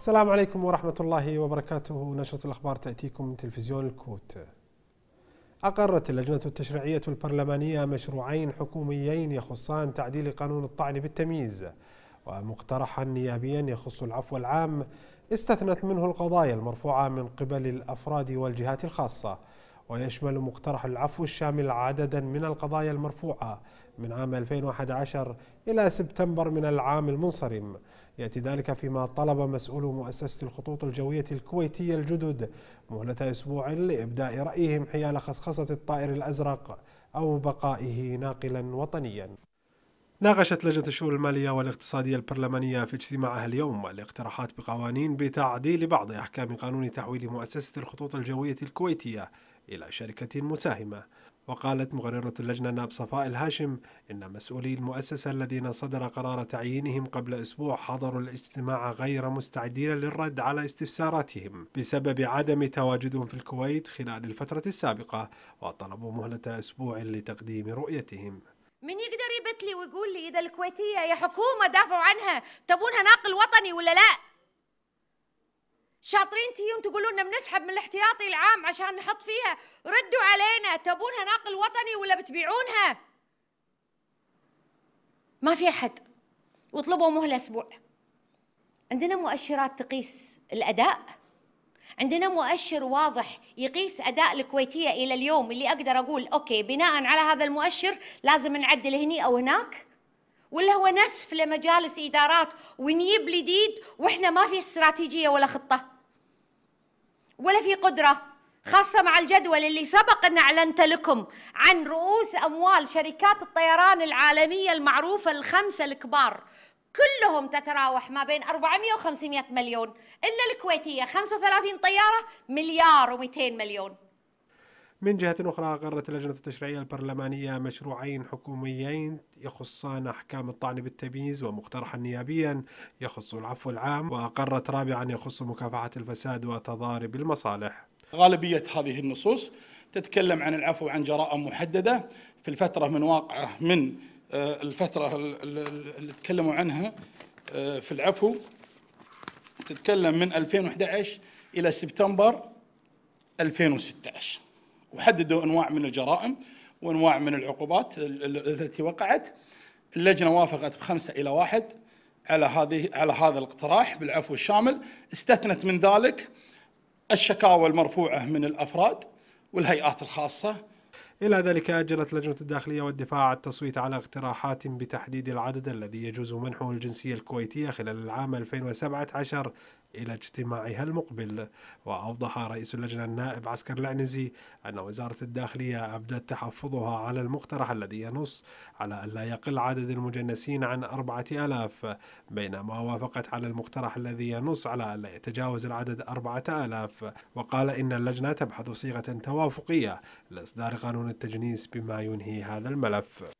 السلام عليكم ورحمة الله وبركاته نشرة الأخبار تأتيكم من تلفزيون الكوت أقرت اللجنة التشريعية البرلمانية مشروعين حكوميين يخصان تعديل قانون الطعن بالتمييز ومقترحا نيابيا يخص العفو العام استثنت منه القضايا المرفوعة من قبل الأفراد والجهات الخاصة ويشمل مقترح العفو الشامل عددا من القضايا المرفوعة من عام 2011 إلى سبتمبر من العام المنصرم يأتي ذلك فيما طلب مسؤول مؤسسة الخطوط الجوية الكويتية الجدد مهلة أسبوع لإبداء رأيهم حيال خصخصة الطائر الأزرق أو بقائه ناقلا وطنيا ناقشت لجنة الشؤون المالية والاقتصادية البرلمانية في اجتماعها اليوم الاقتراحات بقوانين بتعديل بعض أحكام قانون تحويل مؤسسة الخطوط الجوية الكويتية إلى شركة مساهمة وقالت مغررة اللجنة ناب صفاء الهاشم إن مسؤولي المؤسسة الذين صدر قرار تعيينهم قبل أسبوع حضروا الاجتماع غير مستعدين للرد على استفساراتهم بسبب عدم تواجدهم في الكويت خلال الفترة السابقة وطلبوا مهلة أسبوع لتقديم رؤيتهم من يقدر يبت لي ويقول لي إذا الكويتية يا حكومة دافعوا عنها تبونها ناقل وطني ولا لأ؟ شاطرين تيون تقولوا لنا بنسحب من الاحتياطي العام عشان نحط فيها ردوا علينا تبونها ناقل وطني ولا بتبيعونها ما في احد واطلبوا مهله اسبوع عندنا مؤشرات تقيس الاداء عندنا مؤشر واضح يقيس اداء الكويتيه الى اليوم اللي اقدر اقول اوكي بناء على هذا المؤشر لازم نعدل هني او هناك ولا هو نسف لمجالس ادارات ونجيب جديد واحنا ما في استراتيجيه ولا خطه ولا في قدره خاصة مع الجدول اللي سبق أن أعلنت لكم عن رؤوس أموال شركات الطيران العالمية المعروفة الخمسة الكبار كلهم تتراوح ما بين 400 و 500 مليون إلا الكويتية 35 طيارة مليار و 200 مليون من جهة أخرى أقرت اللجنة التشريعية البرلمانية مشروعين حكوميين يخصان أحكام الطعن بالتمييز ومقترحا نيابيا يخص العفو العام وأقرت رابعا يخص مكافحة الفساد وتضارب المصالح غالبية هذه النصوص تتكلم عن العفو عن جرائم محددة في الفترة من واقعه من آه، الفترة اللي تكلموا عنها آه، في العفو تتكلم من 2011 إلى سبتمبر 2016 وحددوا انواع من الجرائم وانواع من العقوبات التي وقعت اللجنه وافقت بخمسه الى واحد على هذه على هذا الاقتراح بالعفو الشامل استثنت من ذلك الشكاوى المرفوعه من الافراد والهيئات الخاصه إلى ذلك أجلت لجنة الداخلية والدفاع التصويت على اقتراحات بتحديد العدد الذي يجوز منحه الجنسية الكويتية خلال العام 2017 إلى اجتماعها المقبل وأوضح رئيس اللجنة النائب عسكر العنزي أن وزارة الداخلية أبدت تحفظها على المقترح الذي ينص على ألا يقل عدد المجنسين عن أربعة ألاف بينما وافقت على المقترح الذي ينص على ألا يتجاوز العدد أربعة ألاف وقال إن اللجنة تبحث صيغة توافقية لإصدار قانون التجنيس بما ينهي هذا الملف